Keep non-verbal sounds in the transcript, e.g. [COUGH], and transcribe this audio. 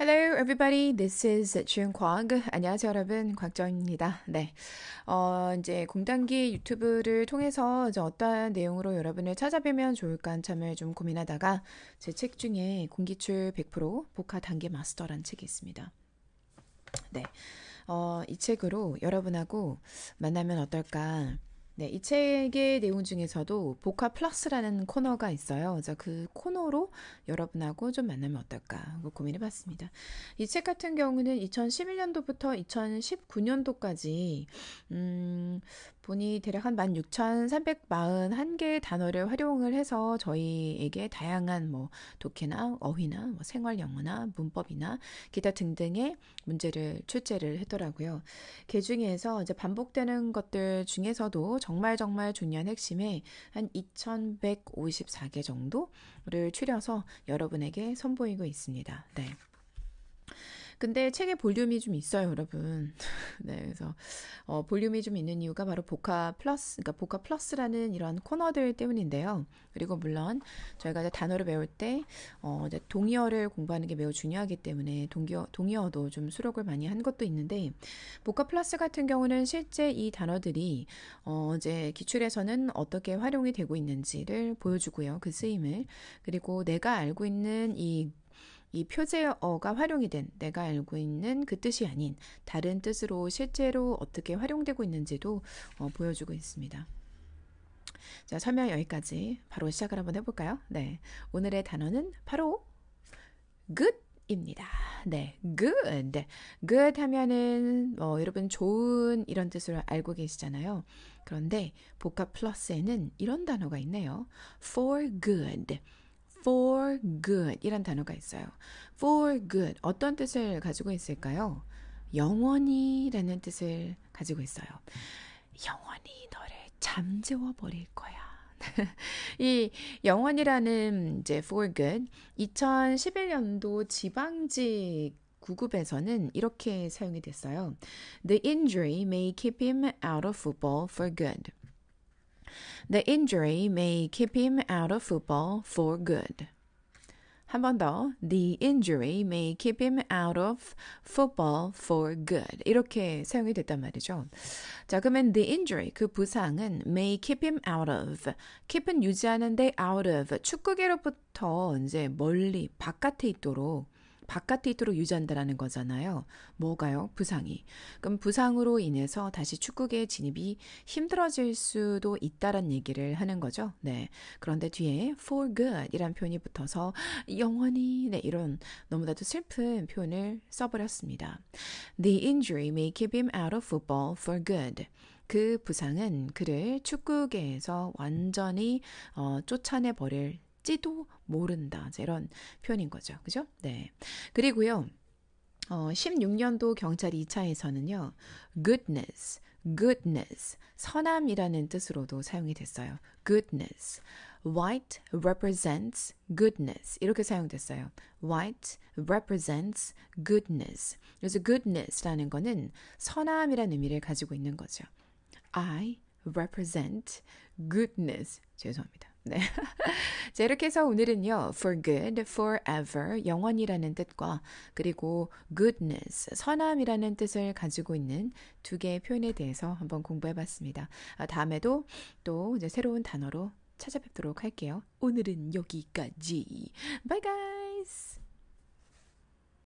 Hello, everybody. This is 주은광. 안녕하세요, 여러분. 곽정입니다. 네. 어, 이제 공단기 유튜브를 통해서 이제 어떠한 내용으로 여러분을 찾아뵈면 좋을까 한참을 좀 고민하다가 제 책 중에 공기출 100% 복화 단계 마스터란 책이 있습니다. 네. 어, 이 책으로 여러분하고 만나면 어떨까. 네, 이 책의 내용 중에서도 보카 플러스라는 코너가 있어요. 그 코너로 여러분하고 좀 만나면 어떨까 고민해 봤습니다. 이 책 같은 경우는 2011년도부터 2019년도까지 음, 보이 대략 한 16,341개의 단어를 활용을 해서 저희에게 다양한 뭐 독해나 어휘나 뭐 생활 영어나 문법이나 기타 등등의 문제를 출제를 했더라고요. 그 중에서 이제 반복되는 것들 중에서도 정말 정말 중요한 핵심에 한 2,154개 정도를 추려서 여러분에게 선보이고 있습니다. 네. 근데 책에 볼륨이 좀 있어요, 여러분. [LAUGHS] 네, 그래서 어, 볼륨이 좀 있는 이유가 바로 보카 플러스, 그러니까 보카 플러스라는 이런 코너들 때문인데요. 그리고 물론 저희가 이제 단어를 배울 때 어, 이제 동의어를 공부하는 게 매우 중요하기 때문에 동기어, 동의어도 좀 수록을 많이 한 것도 있는데 보카 플러스 같은 경우는 실제 이 단어들이 어, 이제 기출에서는 어떻게 활용이 되고 있는지를 보여주고요. 그 쓰임을 그리고 내가 알고 있는 이이 표제어가 활용이 된 내가 알고 있는 그 뜻이 아닌 다른 뜻으로 실제로 어떻게 활용되고 있는지도 어, 보여주고 있습니다. 자, 설명 여기까지 바로 시작을 한번 해볼까요? 네. 오늘의 단어는 바로 good 입니다. 네, good. 네, good 하면은 어, 여러분 좋은 이런 뜻으로 알고 계시잖아요. 그런데 복합 플러스에는 이런 단어가 있네요. for good. for good 이란 단어가 있어요. for good 어떤 뜻을 가지고 있을까요? 영원히 라는 뜻을 가지고 있어요. 영원히 너를 잠재워 버릴 거야. [LAUGHS] 이 영원이라는 이제 for good 2011년도 지방직 구급에서는 이렇게 사용이 됐어요. The injury may keep him out of football for good. The injury may keep him out of football for good. 한 번 더. The injury may keep him out of football for good. 이렇게 사용이 됐단 말이죠. 자, 그러면 the injury, 그 부상은 may keep him out of. keep은 유지하는데 out of. 축구계로부터 이제 멀리 바깥에 있도록 바깥에 있도록 유지한다라는 거잖아요. 뭐가요? 부상이. 그럼 부상으로 인해서 다시 축구계의 진입이 힘들어질 수도 있다라는 얘기를 하는 거죠. 네. 그런데 뒤에 for good 이란 표현이 붙어서 영원히 네, 이런 너무나도 슬픈 표현을 써버렸습니다. The injury may keep him out of football for good. 그 부상은 그를 축구계에서 완전히 어, 쫓아내 버릴 할지도 모른다. 이런 표현인 거죠. 그죠? 네. 그리고요. 어, 16년도 경찰 2차에서는요. goodness, goodness, 선함이라는 뜻으로도 사용이 됐어요. goodness. white represents goodness 이렇게 사용됐어요. white represents goodness. 그래서 goodness라는 거는 선함이라는 의미를 가지고 있는 거죠. I represent goodness. 죄송합니다. 네. [LAUGHS] 자, 이렇게 해서 오늘은요, for good, forever, 영원이라는 뜻과 그리고 goodness, 선함이라는 뜻을 가지고 있는 두 개의 표현에 대해서 한번 공부해 봤습니다. 아, 다음에도 또 이제 새로운 단어로 찾아뵙도록 할게요. 오늘은 여기까지. Bye guys!